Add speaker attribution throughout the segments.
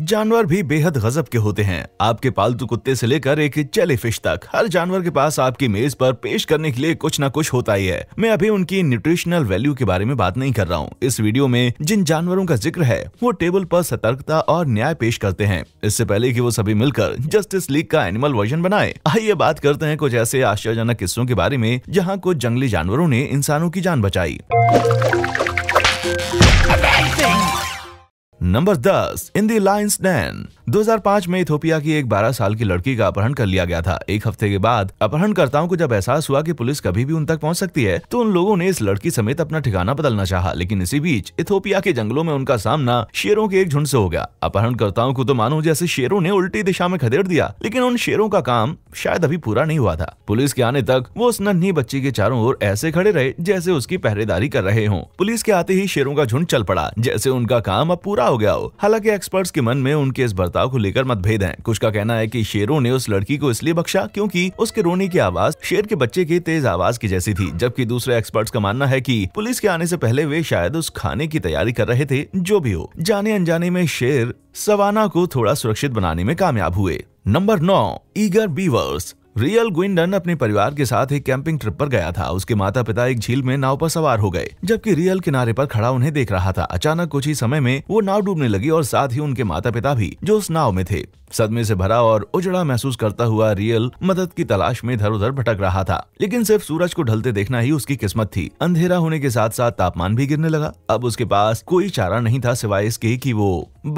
Speaker 1: जानवर भी बेहद गजब के होते हैं आपके पालतू कुत्ते से लेकर एक जेलीफिश तक हर जानवर के पास आपकी मेज पर पेश करने के लिए कुछ ना कुछ होता ही है मैं अभी उनकी न्यूट्रिशनल वैल्यू के बारे में बात नहीं कर रहा हूँ इस वीडियो में जिन जानवरों का जिक्र है वो टेबल पर सतर्कता और न्याय पेश करते हैं इससे पहले की वो सभी मिलकर जस्टिस लीग का एनिमल वर्जन बनाए आइए बात करते हैं कुछ ऐसे आश्चर्यजनक किस्सों के बारे में जहाँ कुछ जंगली जानवरों ने इंसानों की जान बचाई Number 10. In the lion's den 2005 में इथोपिया की एक 12 साल की लड़की का अपहरण कर लिया गया था एक हफ्ते के बाद अपहरणकर्ताओं को जब एहसास हुआ कि पुलिस कभी भी उन तक पहुंच सकती है तो उन लोगों ने इस लड़की समेत अपना ठिकाना बदलना चाहा लेकिन इसी बीच इथोपिया के जंगलों में उनका सामना शेरों के एक झुंड ऐसी हो गया अपहरणकर्ताओं को तो मानो जैसे शेरों ने उल्टी दिशा में खदेड़ दिया लेकिन उन शेरों का काम शायद अभी पूरा नहीं हुआ था पुलिस के आने तक वो उस नन्ही बच्ची के चारों ओर ऐसे खड़े रहे जैसे उसकी पहरेदारी कर रहे हों पुलिस के आते ही शेरों का झुंड चल पड़ा जैसे उनका काम अब पूरा हो गया हो हालांकि एक्सपर्ट्स के मन में उनके इस बर्ताव को लेकर मतभेद हैं। कुछ का कहना है कि शेरों ने उस लड़की को इसलिए बख्शा क्योंकि उसके रोने की आवाज शेर के बच्चे की तेज आवाज की जैसी थी जबकि दूसरे एक्सपर्ट्स का मानना है कि पुलिस के आने से पहले वे शायद उस खाने की तैयारी कर रहे थे जो भी हो जाने अनजाने में शेर सवाना को थोड़ा सुरक्षित बनाने में कामयाब हुए नंबर नौ ईगर बीवर्स रियल ग्विंडन अपने परिवार के साथ एक कैंपिंग ट्रिप पर गया था उसके माता पिता एक झील में नाव पर सवार हो गए जबकि रियल किनारे पर खड़ा उन्हें देख रहा था अचानक कुछ ही समय में वो नाव डूबने लगी और साथ ही उनके माता पिता भी जो उस नाव में थे सदमे से भरा और उजड़ा महसूस करता हुआ रियल मदद की तलाश में इधर उधर भटक रहा था लेकिन सिर्फ सूरज को ढलते देखना ही उसकी किस्मत थी अंधेरा होने के साथ साथ तापमान भी गिरने लगा अब उसके पास कोई चारा नहीं था सिवाय इसके कि वो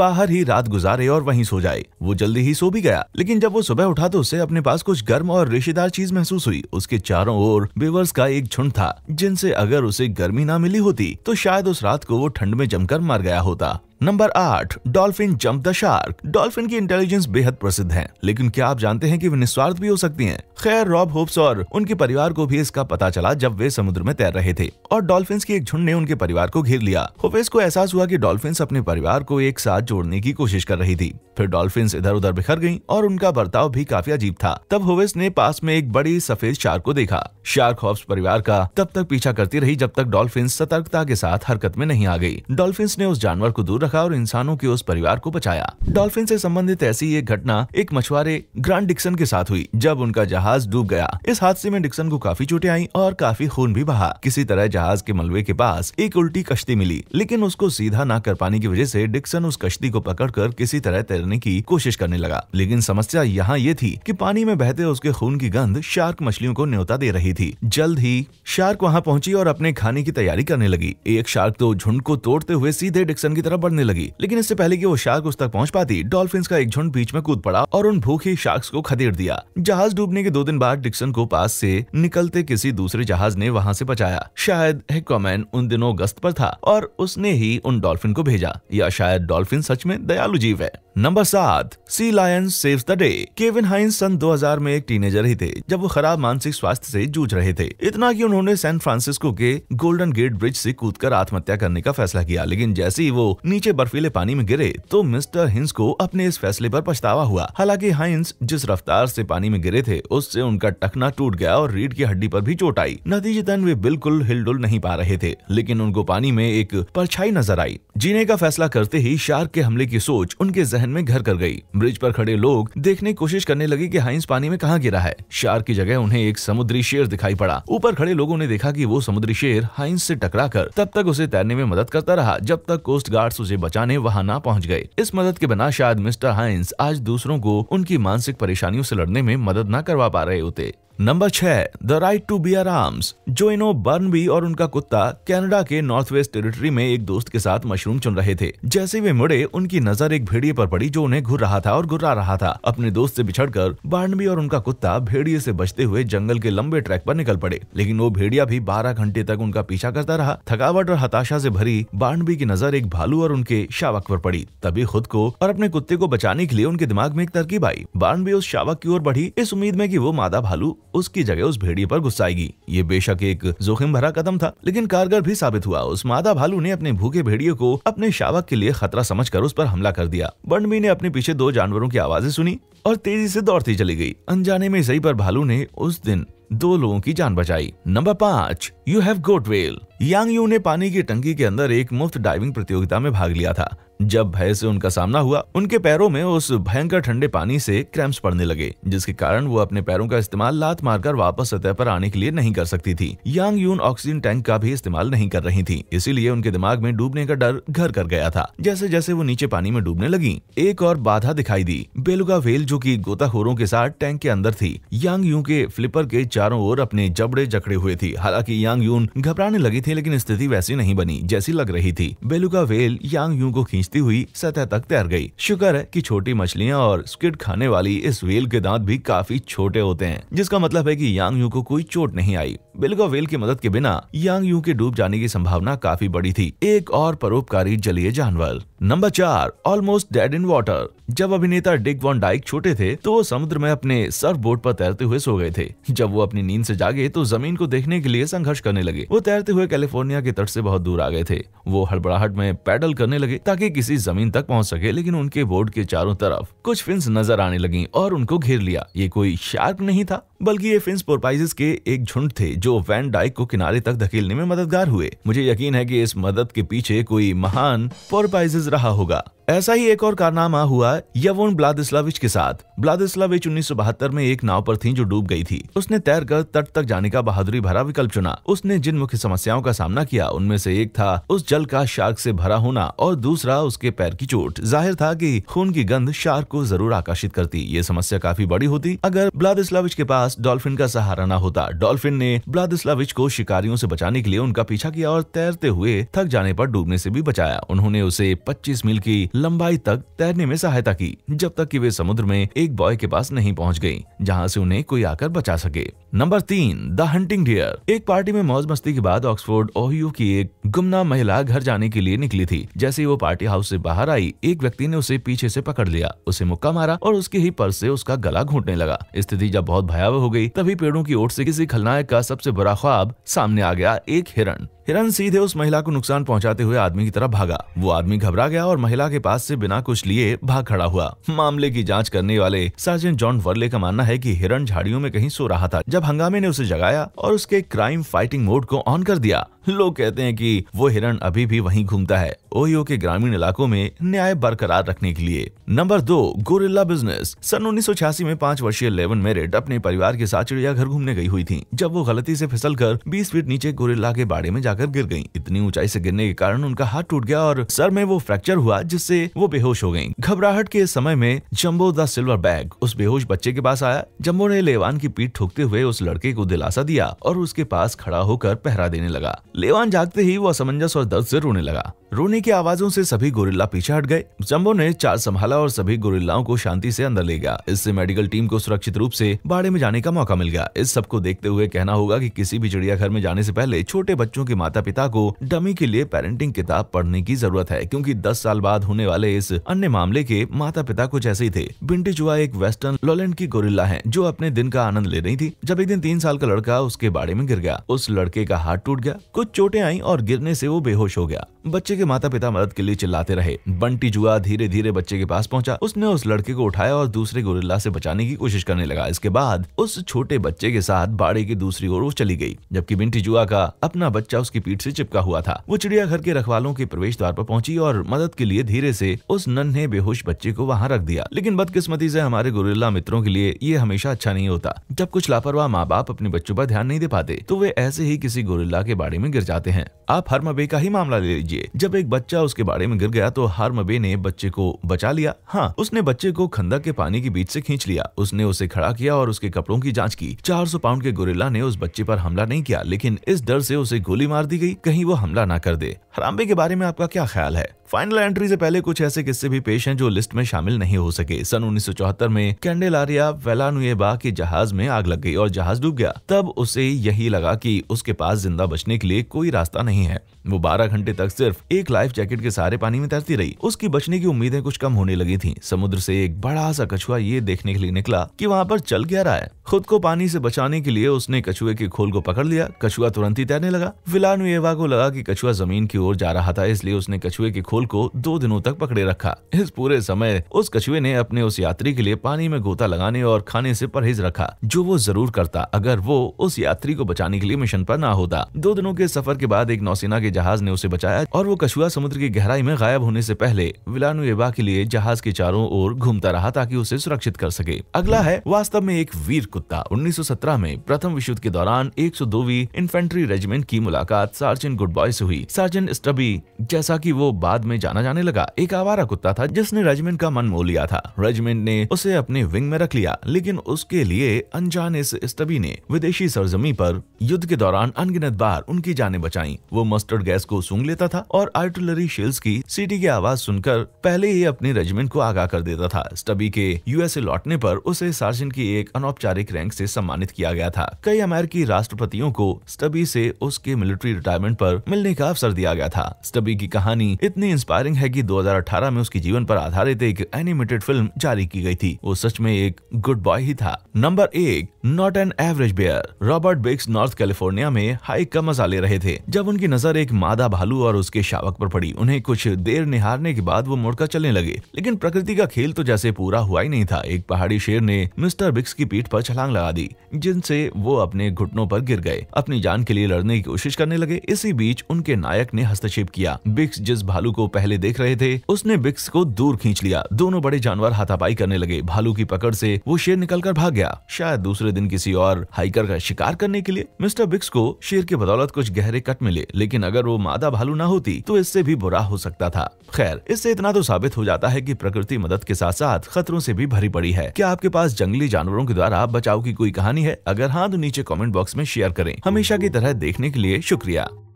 Speaker 1: बाहर ही रात गुजारे और वहीं सो जाए वो जल्दी ही सो भी गया लेकिन जब वो सुबह उठा तो उसे अपने पास कुछ गर्म और रेशेदार चीज महसूस हुई उसके चारों ओर बेवर्स का एक झुंड था जिनसे अगर उसे गर्मी ना मिली होती तो शायद उस रात को वो ठंड में जमकर मर गया होता नंबर आठ dolphin jump the shark dolphin की इंटेलिजेंस बेहद प्रसिद्ध है लेकिन क्या आप जानते हैं कि वे निस्वार्थ भी हो सकती हैं? खैर रॉब होप्स और उनके परिवार को भी इसका पता चला जब वे समुद्र में तैर रहे थे और डॉल्फिन की एक झुंड ने उनके परिवार को घेर लिया होपेस को एहसास हुआ की डॉल्फिन अपने परिवार को एक साथ जोड़ने की कोशिश कर रही थी फिर डॉल्फिन इधर उधर बिखर गयी और उनका बर्ताव भी काफी अजीब था तब होवेस ने पास में एक बड़ी सफेद शार्क को देखा शार्क होप्स परिवार का तब तक पीछा करती रही जब तक डॉल्फिन सतर्कता के साथ हरकत में नहीं आ गई डॉल्फिन ने उस जानवर को दूर रखा और इंसानों के उस परिवार को बचाया डॉल्फिन से संबंधित ऐसी एक घटना एक मछुआरे ग्रांड डिक्सन के साथ हुई जब उनका जहाज डूब गया इस हादसे में डिक्सन को काफी चोटें आई और काफी खून भी बहा किसी तरह जहाज के मलबे के पास एक उल्टी कश्ती मिली लेकिन उसको सीधा ना कर पाने की वजह ऐसी डिक्सन उस कश्ती को पकड़ किसी तरह तैरने की कोशिश करने लगा लेकिन समस्या यहाँ ये थी की पानी में बहते उसके खून की गंध शार्क मछलियों को न्योता दे रही थी जल्द ही शार्क वहाँ पहुँची और अपने खाने की तैयारी करने लगी एक शार्क तो झुंड को तोड़ते हुए सीधे डिक्सन की तरफ बढ़ने करने लगी लेकिन इससे पहले की वो शार्क उस तक पहुँच पाती डॉल्फिन का एक झुंड बीच में कूद पड़ा और उन भूखे शार्क को खदेड़ दिया जहाज डूबने के दो दिन बाद डिक्सन को पास से निकलते किसी दूसरे जहाज ने वहाँ से बचाया शायद हेकोमैन उन दिनों गश्त पर था और उसने ही उन डॉल्फिन को भेजा या शायद डॉल्फिन सच में दयालु जीव है नंबर सात sea lion saves the day Kevin Hines सन 2000 में एक टीनेजर ही थे जब वो खराब मानसिक स्वास्थ्य से जूझ रहे थे इतना कि उन्होंने सैन फ्रांसिस्को के गोल्डन गेट ब्रिज से कूदकर आत्महत्या करने का फैसला किया लेकिन जैसे ही वो नीचे नीचे बर्फीले पानी में गिरे तो मिस्टर हिंस को अपने इस फैसले पर पछतावा हुआ हालांकि हाइंस जिस रफ्तार से पानी में गिरे थे उससे उनका टखना टूट गया और रीढ़ की हड्डी पर भी चोट आई नतीजतन वे बिल्कुल हिलडुल नहीं पा रहे थे लेकिन उनको पानी में एक परछाई नजर आई जीने का फैसला करते ही शार्क के हमले की सोच उनके जहन में घर कर गयी ब्रिज पर खड़े लोग देखने की कोशिश करने लगे की हाइंस पानी में कहाँ गिरा है शार्क की जगह उन्हें एक समुद्री शेर दिखाई पड़ा ऊपर खड़े लोगों ने देखा की वो समुद्री शेर हाइंस ऐसी टकरा तब तक उसे तैरने में मदद करता रहा जब तक कोस्ट गार्ड उसे बचाने वहाँ ना पहुँच गए इस मदद के बिना शायद मिस्टर हाइंस आज दूसरों को उनकी मानसिक परेशानियों से लड़ने में मदद न करवा पा रहे होते नंबर छह the right to bear arms जो इनो बर्नबी और उनका कुत्ता कनाडा के नॉर्थ वेस्ट टेरिटरी में एक दोस्त के साथ मशरूम चुन रहे थे जैसे वे मुड़े उनकी नजर एक भेड़िए पर पड़ी जो उन्हें घूर रहा था और घुर्रा रहा था अपने दोस्त से बिछड़कर बर्नबी और उनका कुत्ता भेड़िए से बचते हुए जंगल के लंबे ट्रैक पर निकल पड़े लेकिन वो भेड़िया भी बारह घंटे तक उनका पीछा करता रहा थकावट और हताशा से भरी बार्नबी की नजर एक भालू और उनके शावक पर पड़ी तभी खुद को और अपने कुत्ते को बचाने के लिए उनके दिमाग में एक तरकीब आई बार्नबी उस शावक की ओर बढ़ी इस उम्मीद में की वो मादा भालू उसकी जगह उस भेड़िए पर गुस्साएगी ये बेशक एक जोखिम भरा कदम था लेकिन कारगर भी साबित हुआ उस मादा भालू ने अपने भूखे भेड़ियों को अपने शावक के लिए खतरा समझकर उस पर हमला कर दिया बंडमी ने अपने पीछे दो जानवरों की आवाजें सुनी और तेजी से दौड़ती चली गई अनजाने में सही पर भालू ने उस दिन दो लोगों की जान बचाई नंबर पाँच you have got whale Yang Yu ने पानी की टंकी के अंदर एक मुफ्त डाइविंग प्रतियोगिता में भाग लिया था जब भय से उनका सामना हुआ उनके पैरों में उस भयंकर ठंडे पानी से क्रैम्प्स पड़ने लगे जिसके कारण वो अपने पैरों का इस्तेमाल लात मारकर वापस सतह पर आने के लिए नहीं कर सकती थी यांग यून ऑक्सीजन टैंक का भी इस्तेमाल नहीं कर रही थी इसीलिए उनके दिमाग में डूबने का डर घर कर गया था जैसे जैसे वो नीचे पानी में डूबने लगी एक और बाधा दिखाई दी बेलुगा वेल जो की गोताखोरों के साथ टैंक के अंदर थी यांग यू के फ्लिपर के चारों ओर अपने जबड़े जकड़े हुए थी हालांकि यांग यून घबराने लगी थी लेकिन स्थिति वैसी नहीं बनी जैसी लग रही थी बेलुगा वेल यांग यू को खींच खींचती हुई सतह तक तैर गई शुक्र है कि छोटी मछलियां और स्किड खाने वाली इस वेल के दांत भी काफी छोटे होते हैं जिसका मतलब है कि यांग यू को कोई चोट नहीं आई बिल्गा वेल की मदद के बिना यांग यू के डूब जाने की संभावना काफी बड़ी थी एक और परोपकारी जलीय जानवर नंबर चार ऑलमोस्ट डेड इन वाटर जब अभिनेता डिग वॉन डाइक छोटे थे तो वो समुद्र में अपने सर्फ बोर्ड पर तैरते हुए सो गए थे जब वो अपनी नींद से जागे तो जमीन को देखने के लिए संघर्ष करने लगे वो तैरते हुए कैलिफोर्निया के तट से बहुत दूर आ गए थे वो हड़बड़ाहट में पैडल करने लगे ताकि किसी जमीन तक पहुंच सके लेकिन उनके बोर्ड के चारों तरफ कुछ फिंस नजर आने लगी और उनको घेर लिया ये कोई शार्क नहीं था बल्कि ये फिंस पोरपाइजिस के एक झुंड थे जो जो वैन डाइक को किनारे तक धकेलने में मददगार हुए मुझे यकीन है कि इस मदद के पीछे कोई महान पोरपाइज रहा होगा ऐसा ही एक और कारनामा हुआ यवोन ब्लादिस्लाविच के साथ ब्लादिस्लाविच 1972 में एक नाव पर थी जो डूब गई थी उसने तैरकर तट तक जाने का बहादुरी भरा विकल्प चुना उसने जिन मुख्य समस्याओं का सामना किया उनमें से एक था उस जल का शार्क से भरा होना और दूसरा उसके पैर की चोट जाहिर था कि खून की गंध शार्क को जरूर आकर्षित करती ये समस्या काफी बड़ी होती अगर ब्लादिस्लाविच के पास डॉल्फिन का सहारा न होता डॉल्फिन ने ब्लादिस्लाविच को शिकारियों से बचाने के लिए उनका पीछा किया और तैरते हुए थक जाने पर डूबने से भी बचाया उन्होंने उसे पच्चीस मील की लंबाई तक तैरने में सहायता की जब तक कि वे समुद्र में एक बॉय के पास नहीं पहुंच गई जहां से उन्हें कोई आकर बचा सके नंबर तीन द हंटिंग डियर एक पार्टी में मौज मस्ती के बाद ऑक्सफोर्ड ओहियो की एक गुमनाम महिला घर जाने के लिए निकली थी जैसे ही वो पार्टी हाउस से बाहर आई एक व्यक्ति ने उसे पीछे से पकड़ लिया उसे मुक्का मारा और उसके ही पर्स से उसका गला घूटने लगा स्थिति जब बहुत भयावह हो गई तभी पेड़ों की ओर से किसी खलनायक का सबसे बुरा ख्वाब सामने आ गया एक हिरण हिरन सीधे उस महिला को नुकसान पहुंचाते हुए आदमी की तरफ भागा वो आदमी घबरा गया और महिला के पास से बिना कुछ लिए भाग खड़ा हुआ मामले की जांच करने वाले सर्जन जॉन वर्ले का मानना है कि हिरन झाड़ियों में कहीं सो रहा था जब हंगामे ने उसे जगाया और उसके क्राइम फाइटिंग मोड को ऑन कर दिया लोग कहते हैं कि वो हिरण अभी भी वहीं घूमता है ओहियो के ग्रामीण इलाकों में न्याय बरकरार रखने के लिए नंबर दो गोरिल्ला बिजनेस सन उन्नीस में पांच वर्षीय लेवन मेरिट अपने परिवार के साथ चिड़ियाघर घूमने गई हुई थी जब वो गलती से फिसल कर बीस फीट नीचे गोरिल्ला के बाड़े में जाकर गिर गयी इतनी ऊंचाई ऐसी गिरने के कारण उनका हाथ टूट गया और सर में वो फ्रैक्चर हुआ जिससे वो बेहोश हो गयी घबराहट के समय में जम्बो द सिल्वर बैग उस बेहोश बच्चे के पास आया जम्बो ने लेवान की पीठ ठोकते हुए उस लड़के को दिलासा दिया और उसके पास खड़ा होकर पहरा देने लगा लेवान जागते ही वह असमंजस और दर्द से रोने लगा रोने की आवाजों से सभी गोरिल्ला पीछे हट गए जम्बो ने चार संभाला और सभी गोरिल्लाओं को शांति से अंदर ले गया इससे मेडिकल टीम को सुरक्षित रूप से बाड़े में जाने का मौका मिल गया इस सबको देखते हुए कहना होगा कि किसी भी चिड़ियाघर में जाने से पहले छोटे बच्चों के माता पिता को डमी के लिए पेरेंटिंग किताब पढ़ने की जरूरत है क्यूँकी दस साल बाद होने वाले इस अन्य मामले के माता पिता कुछ ऐसे ही थे बिंटी जुआ एक वेस्टर्न लोलैंड की गोरिल्ला है जो अपने दिन का आनंद ले रही थी जब एक दिन तीन साल का लड़का उसके बाड़े में गिर गया उस लड़के का हाथ टूट गया कुछ चोटें आई और गिरने से वो बेहोश हो गया बच्चे के माता पिता मदद के लिए चिल्लाते रहे बंटी जुआ धीरे धीरे बच्चे के पास पहुंचा उसने उस लड़के को उठाया और दूसरे गोरिल्ला से बचाने की कोशिश करने लगा इसके बाद उस छोटे बच्चे के साथ बाड़े की दूसरी ओर वो चली गई जबकि बिंटी जुआ का अपना बच्चा उसकी पीठ से चिपका हुआ था वो चिड़ियाघर के रखवालों के प्रवेश द्वार पर पहुंची और मदद के लिए धीरे से उस नन्हे बेहोश बच्चे को वहाँ रख दिया लेकिन बदकिस्मती से हमारे गोरिल्ला मित्रों के लिए ये हमेशा अच्छा नहीं होता जब कुछ लापरवाह माँ बाप अपने बच्चों पर ध्यान नहीं दे पाते तो वे ऐसे ही किसी गोरिल्ला के बाड़े में गिर जाते हैं आप हर मबे का ही मामला ले लीजिए जब जब एक बच्चा उसके बाड़े में गिर गया तो हार्मबे ने बच्चे को बचा लिया हाँ उसने बच्चे को खंदा के पानी के बीच से खींच लिया उसने उसे खड़ा किया और उसके कपड़ों की जांच की 400 पाउंड के गोरिल्ला ने उस बच्चे पर हमला नहीं किया लेकिन इस डर से उसे गोली मार दी गई कहीं वो हमला ना कर दे हरामबे के बारे में आपका क्या ख्याल है फाइनल एंट्री से पहले कुछ ऐसे किस्से भी पेश हैं जो लिस्ट में शामिल नहीं हो सके सन 1974 में कैंडेलारिया वेलानुएबा के जहाज में आग लग गई और जहाज डूब गया तब उसे यही लगा कि उसके पास जिंदा बचने के लिए कोई रास्ता नहीं है वो 12 घंटे तक सिर्फ एक लाइफ जैकेट के सारे पानी में तैरती रही उसकी बचने की उम्मीदें कुछ कम होने लगी थी समुद्र से एक बड़ा सा कछुआ ये देखने के लिए निकला की वहाँ पर चल क्या रहा है खुद को पानी से बचाने के लिए उसने कछुए के खोल को पकड़ लिया कछुआ तुरंत ही तैरने लगा विलानुएवा को लगा कि कछुआ जमीन की ओर जा रहा था इसलिए उसने कछुए के खोल को दो दिनों तक पकड़े रखा इस पूरे समय उस कछुए ने अपने उस यात्री के लिए पानी में गोता लगाने और खाने से परहेज रखा जो वो जरूर करता अगर वो उस यात्री को बचाने के लिए मिशन पर ना होता दो दिनों के सफर के बाद एक नौसेना के जहाज ने उसे बचाया और वो कछुआ समुद्र की गहराई में गायब होने से पहले विलानुएवा के लिए जहाज के चारों ओर घूमता रहा ताकि उसे सुरक्षित कर सके अगला है वास्तव में एक वीर कुत्ता 1917 में प्रथम विश्व युद्ध के दौरान 102वीं इन्फेंट्री रेजिमेंट की मुलाकात सार्जेंट गुडबॉय से हुई सार्जेंट स्टबी जैसा कि वो बाद में जाना जाने लगा एक आवारा कुत्ता था जिसने रेजिमेंट का मन मोह लिया था रेजिमेंट ने उसे अपने विंग में रख लिया लेकिन उसके लिए अनजान इस स्टबी ने विदेशी सरजमी पर युद्ध के दौरान अनगिनत बार उनकी जाने बचाई वो मस्टर्ड गैस को सूंघ लेता था और आर्टिलरी शेल्स की सीटी की आवाज सुनकर पहले ही अपने रेजिमेंट को आगाह कर देता था स्टबी के यूएसए लौटने पर उसे सार्जेंट की एक अनौपचारिक रैंक से सम्मानित किया गया था कई अमेरिकी राष्ट्रपतियों को स्टबी से उसके मिलिट्री रिटायरमेंट पर मिलने का अवसर दिया गया था स्टबी की कहानी इतनी इंस्पायरिंग है कि 2018 में उसके जीवन पर आधारित एक एनिमेटेड फिल्म जारी की गई थी वो सच में एक गुड बॉय ही था नंबर एक not an average bear Robert Bix North California में हाइक का मजा ले रहे थे जब उनकी नजर एक मादा भालू और उसके शावक पर पड़ी उन्हें कुछ देर निहारने के बाद वो मुड़कर चलने लगे लेकिन प्रकृति का खेल तो जैसे पूरा हुआ ही नहीं था एक पहाड़ी शेर ने मिस्टर बिक्स की पीठ पर छलांग लगा दी जिनसे वो अपने घुटनों पर गिर गए अपनी जान के लिए लड़ने की कोशिश करने लगे इसी बीच उनके नायक ने हस्तक्षेप किया बिक्स जिस भालू को पहले देख रहे थे उसने बिक्स को दूर खींच लिया दोनों बड़े जानवर हाथापाई करने लगे भालू की पकड़ ऐसी वो शेर निकल भाग गया शायद दूसरे दिन किसी और हाइकर का शिकार करने के लिए मिस्टर बिक्स को शेर के बदौलत कुछ गहरे कट मिले लेकिन अगर वो मादा भालू न होती तो इससे भी बुरा हो सकता था खैर इससे इतना तो साबित हो जाता है की प्रकृति मदद के साथ साथ खतरों से भी भरी पड़ी है क्या आपके पास जंगली जानवरों के द्वारा बचाव की कोई कहानी है अगर हाँ तो नीचे कॉमेंट बॉक्स में शेयर करें हमेशा की तरह देखने के लिए शुक्रिया